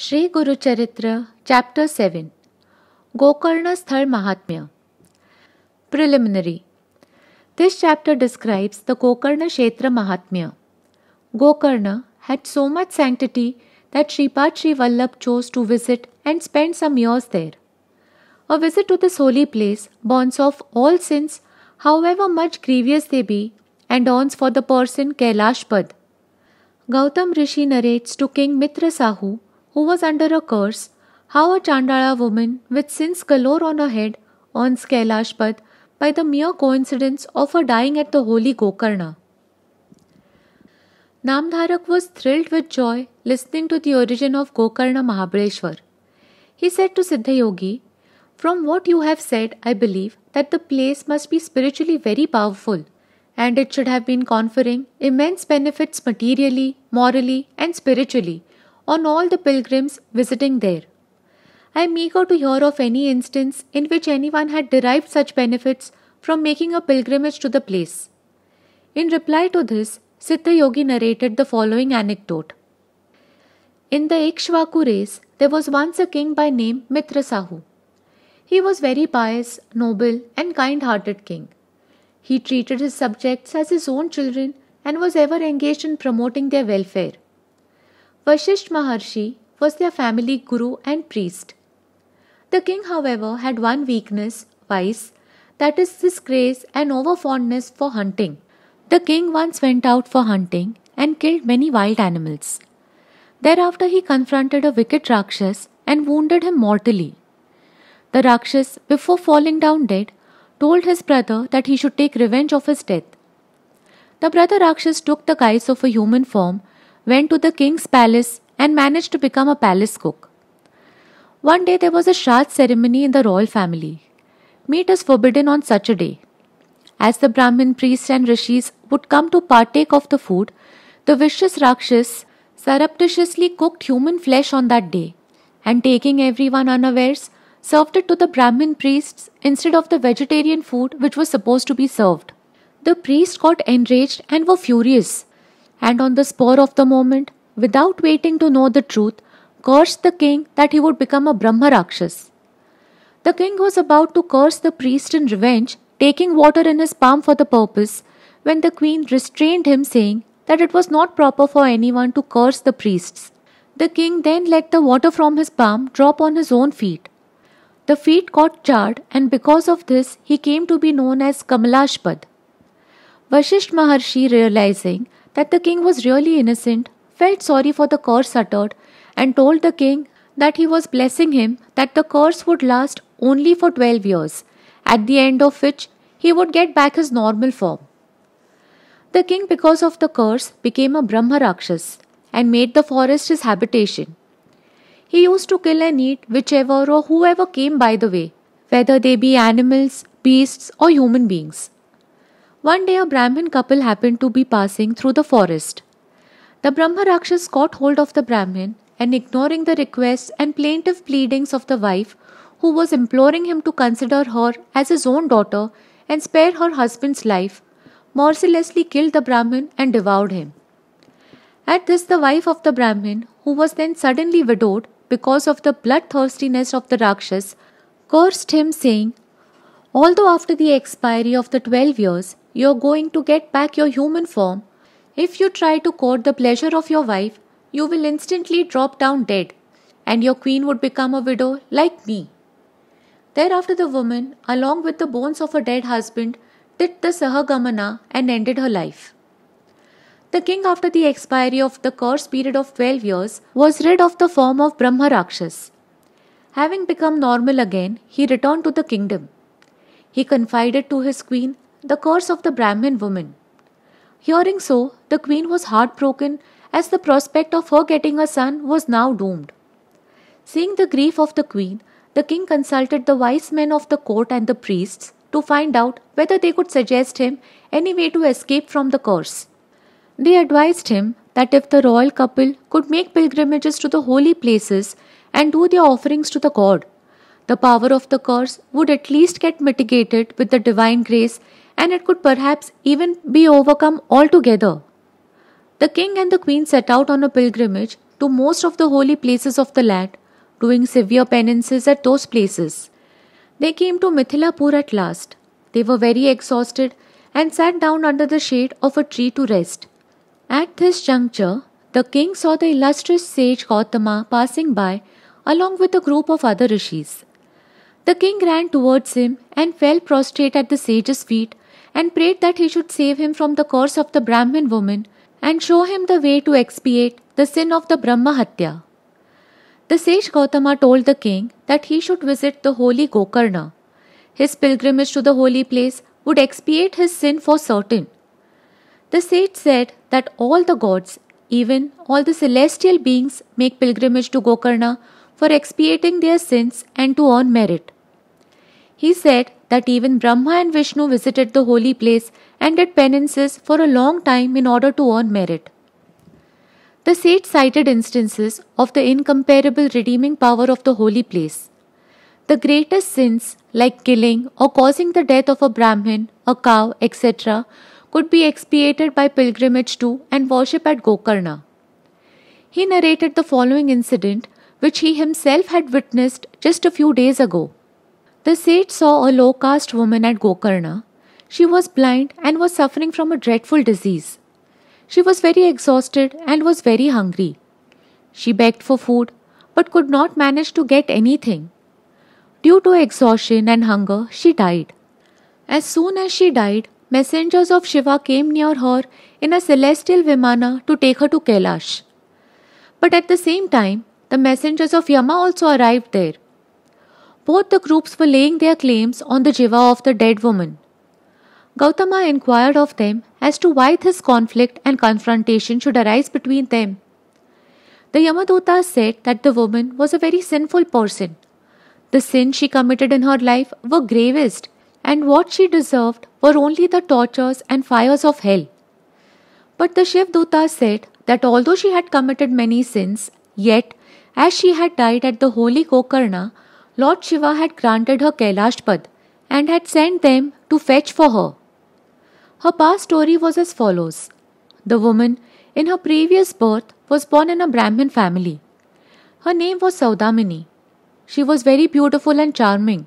Shri Gurucharitra chapter seven Gokarna Sthala Mahatmya preliminary this chapter describes the Gokarna Kshetra Mahatmya Gokarna had so much sanctity that Shripad Shri Vallabh chose to visit and spend some years there a visit to this holy place bonds of all sins however much grievous they be and once for the person Kailash पद Gautam Rishi narrates to king Mitra Sahu who was under a curse, how a Chandala woman with sins galore on her head earns Kailashpat by the mere coincidence of her dying at the holy Gokarna. Namdharak was thrilled with joy listening to the origin of Gokarna Mahabreshwar. He said to Siddhayogi, From what you have said, I believe that the place must be spiritually very powerful and it should have been conferring immense benefits materially, morally, and spiritually on all the pilgrims visiting there. I am eager to hear of any instance in which anyone had derived such benefits from making a pilgrimage to the place. In reply to this, Siddha Yogi narrated the following anecdote. In the Ikshvaku race, there was once a king by name Mitrasahu. He was very pious, noble, and kind hearted king. He treated his subjects as his own children and was ever engaged in promoting their welfare. Vashishth Maharshi was their family guru and priest. The king, however, had one weakness, vice, that is his and over fondness for hunting. The king once went out for hunting and killed many wild animals. Thereafter, he confronted a wicked Rakshas and wounded him mortally. The Rakshas, before falling down dead, told his brother that he should take revenge of his death. The brother Rakshas took the guise of a human form went to the king's palace and managed to become a palace cook. One day there was a Shraddh ceremony in the royal family. Meat is forbidden on such a day. As the Brahmin priests and rishis would come to partake of the food, the vicious Rakshas surreptitiously cooked human flesh on that day and taking everyone unawares, served it to the Brahmin priests instead of the vegetarian food which was supposed to be served. The priests got enraged and were furious and on the spur of the moment, without waiting to know the truth, cursed the king that he would become a Brahma Rakshas. The king was about to curse the priest in revenge, taking water in his palm for the purpose, when the queen restrained him, saying that it was not proper for anyone to curse the priests. The king then let the water from his palm drop on his own feet. The feet got charred, and because of this, he came to be known as Kamalashpad. Vashisht Maharshi, realizing that the king was really innocent, felt sorry for the curse uttered, and told the king that he was blessing him that the curse would last only for 12 years, at the end of which he would get back his normal form. The king, because of the curse, became a Brahma Rakshas and made the forest his habitation. He used to kill and eat whichever or whoever came by the way, whether they be animals, beasts, or human beings. One day, a Brahmin couple happened to be passing through the forest. The Brahma Rakshas caught hold of the Brahmin and, ignoring the requests and plaintive pleadings of the wife, who was imploring him to consider her as his own daughter and spare her husband's life, mercilessly killed the Brahmin and devoured him. At this, the wife of the Brahmin, who was then suddenly widowed because of the bloodthirstiness of the Rakshas, cursed him, saying, Although after the expiry of the twelve years, you're going to get back your human form. If you try to court the pleasure of your wife, you will instantly drop down dead, and your queen would become a widow like me. Thereafter, the woman, along with the bones of her dead husband, did the Sahagamana and ended her life. The king, after the expiry of the course period of 12 years, was rid of the form of Brahma Rakshas. Having become normal again, he returned to the kingdom. He confided to his queen the Curse of the Brahmin Woman. Hearing so, the queen was heartbroken as the prospect of her getting a son was now doomed. Seeing the grief of the queen, the king consulted the wise men of the court and the priests to find out whether they could suggest him any way to escape from the curse. They advised him that if the royal couple could make pilgrimages to the holy places and do their offerings to the god, the power of the curse would at least get mitigated with the divine grace and it could perhaps even be overcome altogether. The king and the queen set out on a pilgrimage to most of the holy places of the land, doing severe penances at those places. They came to Mithilapur at last. They were very exhausted and sat down under the shade of a tree to rest. At this juncture, the king saw the illustrious sage Gautama passing by along with a group of other rishis. The king ran towards him and fell prostrate at the sage's feet and prayed that he should save him from the curse of the Brahmin woman and show him the way to expiate the sin of the Brahma The sage Gautama told the king that he should visit the holy Gokarna. His pilgrimage to the holy place would expiate his sin for certain. The sage said that all the gods, even all the celestial beings, make pilgrimage to Gokarna for expiating their sins and to earn merit. He said that even Brahma and Vishnu visited the holy place and did penances for a long time in order to earn merit. The sage cited instances of the incomparable redeeming power of the holy place. The greatest sins, like killing or causing the death of a Brahmin, a cow, etc., could be expiated by pilgrimage to and worship at Gokarna. He narrated the following incident, which he himself had witnessed just a few days ago. The sage saw a low caste woman at Gokarna. She was blind and was suffering from a dreadful disease. She was very exhausted and was very hungry. She begged for food but could not manage to get anything. Due to exhaustion and hunger, she died. As soon as she died, messengers of Shiva came near her in a celestial Vimana to take her to Kailash. But at the same time, the messengers of Yama also arrived there both the groups were laying their claims on the jiva of the dead woman. Gautama inquired of them as to why this conflict and confrontation should arise between them. The yamaduta said that the woman was a very sinful person. The sins she committed in her life were gravest, and what she deserved were only the tortures and fires of hell. But the shivduta said that although she had committed many sins, yet, as she had died at the holy Gokarna, Lord Shiva had granted her Kailash Pad and had sent them to fetch for her. Her past story was as follows. The woman, in her previous birth, was born in a Brahmin family. Her name was Saudamini. She was very beautiful and charming.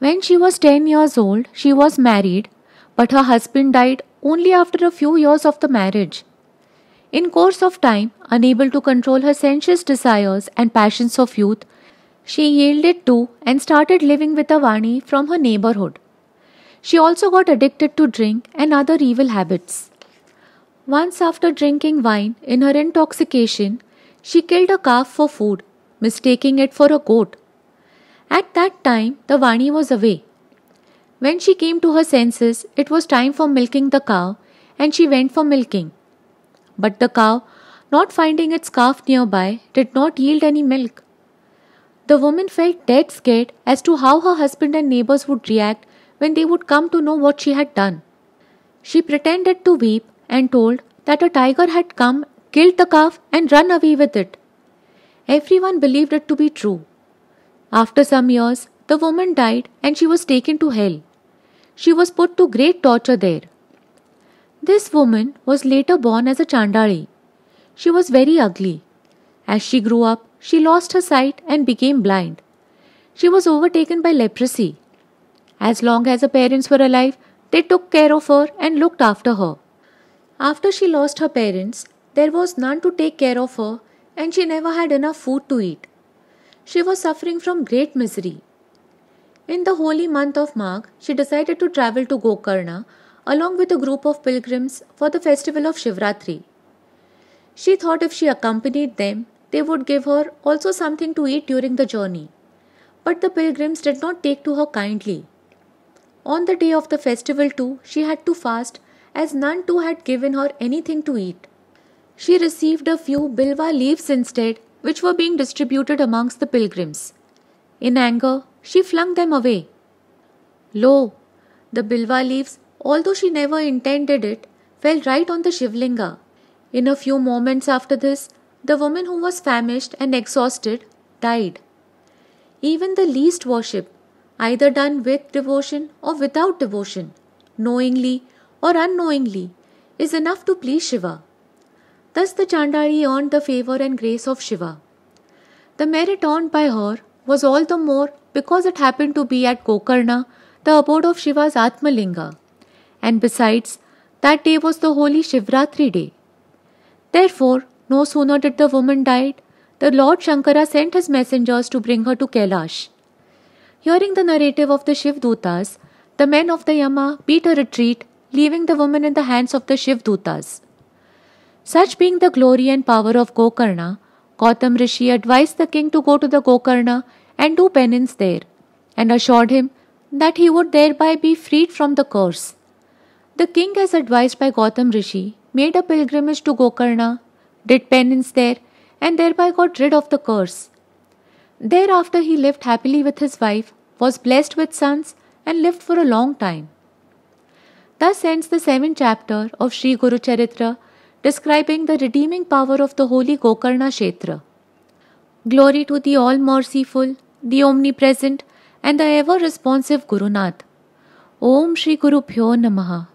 When she was 10 years old, she was married, but her husband died only after a few years of the marriage. In course of time, unable to control her sensuous desires and passions of youth, she yielded too and started living with a Vani from her neighborhood. She also got addicted to drink and other evil habits. Once, after drinking wine in her intoxication, she killed a calf for food, mistaking it for a goat. At that time, the Vani was away. When she came to her senses, it was time for milking the cow, and she went for milking. But the cow, not finding its calf nearby, did not yield any milk. The woman felt dead scared as to how her husband and neighbors would react when they would come to know what she had done. She pretended to weep and told that a tiger had come, killed the calf, and run away with it. Everyone believed it to be true. After some years, the woman died and she was taken to hell. She was put to great torture there. This woman was later born as a Chandali. She was very ugly. As she grew up, she lost her sight and became blind. She was overtaken by leprosy. As long as her parents were alive, they took care of her and looked after her. After she lost her parents, there was none to take care of her and she never had enough food to eat. She was suffering from great misery. In the holy month of Magh, she decided to travel to Gokarna along with a group of pilgrims for the festival of Shivratri. She thought if she accompanied them, they would give her also something to eat during the journey. But the pilgrims did not take to her kindly. On the day of the festival, too, she had to fast, as none too had given her anything to eat. She received a few bilwa leaves instead, which were being distributed amongst the pilgrims. In anger, she flung them away. Lo, the bilwa leaves, although she never intended it, fell right on the Shivlinga. In a few moments after this, the woman who was famished and exhausted died. Even the least worship, either done with devotion or without devotion, knowingly or unknowingly, is enough to please Shiva. Thus the Chandari earned the favour and grace of Shiva. The merit earned by her was all the more because it happened to be at Gokarna, the abode of Shiva's Atmalinga. And besides, that day was the holy Shivratri day. Therefore, no sooner did the woman die, the Lord Shankara sent his messengers to bring her to Kailash. Hearing the narrative of the Shiv the men of the Yama beat a retreat, leaving the woman in the hands of the Shiv Such being the glory and power of Gokarna, Gautam Rishi advised the king to go to the Gokarna and do penance there, and assured him that he would thereby be freed from the curse. The king, as advised by Gautam Rishi, made a pilgrimage to Gokarna did penance there, and thereby got rid of the curse. Thereafter, he lived happily with his wife, was blessed with sons, and lived for a long time. Thus ends the seventh chapter of Sri Guru Charitra, describing the redeeming power of the holy Gokarna Kshetra. Glory to the all merciful, the omnipresent, and the ever responsive Gurunath. Om Shri Guru Pyo Namaha.